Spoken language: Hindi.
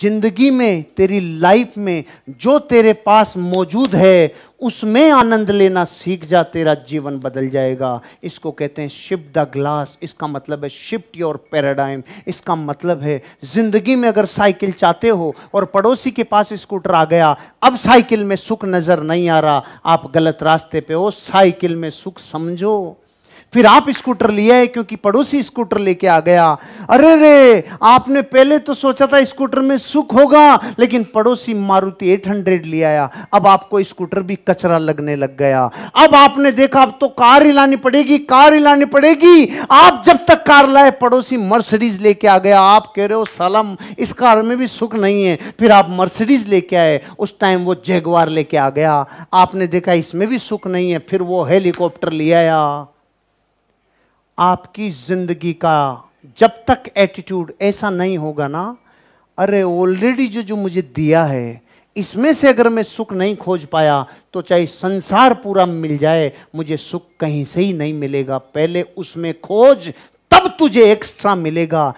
जिंदगी में तेरी लाइफ में जो तेरे पास मौजूद है उसमें आनंद लेना सीख जा तेरा जीवन बदल जाएगा इसको कहते हैं शिफ्ट द ग्लास इसका मतलब है शिफ्ट योर पैराडाइम इसका मतलब है ज़िंदगी में अगर साइकिल चाहते हो और पड़ोसी के पास स्कूटर आ गया अब साइकिल में सुख नज़र नहीं आ रहा आप गलत रास्ते पे हो साइकिल में सुख समझो फिर आप स्कूटर ले आए क्योंकि पड़ोसी स्कूटर लेके आ गया अरे रे आपने पहले तो सोचा था स्कूटर में सुख होगा लेकिन पड़ोसी मारुति 800 ले आया अब आपको स्कूटर भी कचरा लगने लग गया अब आपने देखा अब तो कार ही लानी पड़ेगी कार ही लानी पड़ेगी आप जब तक कार लाए पड़ोसी मर्सडीज लेके आ गया आप कह रहे हो सलम इस कार में भी सुख नहीं है फिर आप मर्सडीज लेके आए उस टाइम वो जेगवार लेके आ गया आपने देखा इसमें भी सुख नहीं है फिर वो हेलीकॉप्टर ले आया आपकी ज़िंदगी का जब तक एटीट्यूड ऐसा नहीं होगा ना अरे ऑलरेडी जो जो मुझे दिया है इसमें से अगर मैं सुख नहीं खोज पाया तो चाहे संसार पूरा मिल जाए मुझे सुख कहीं से ही नहीं मिलेगा पहले उसमें खोज तब तुझे एक्स्ट्रा मिलेगा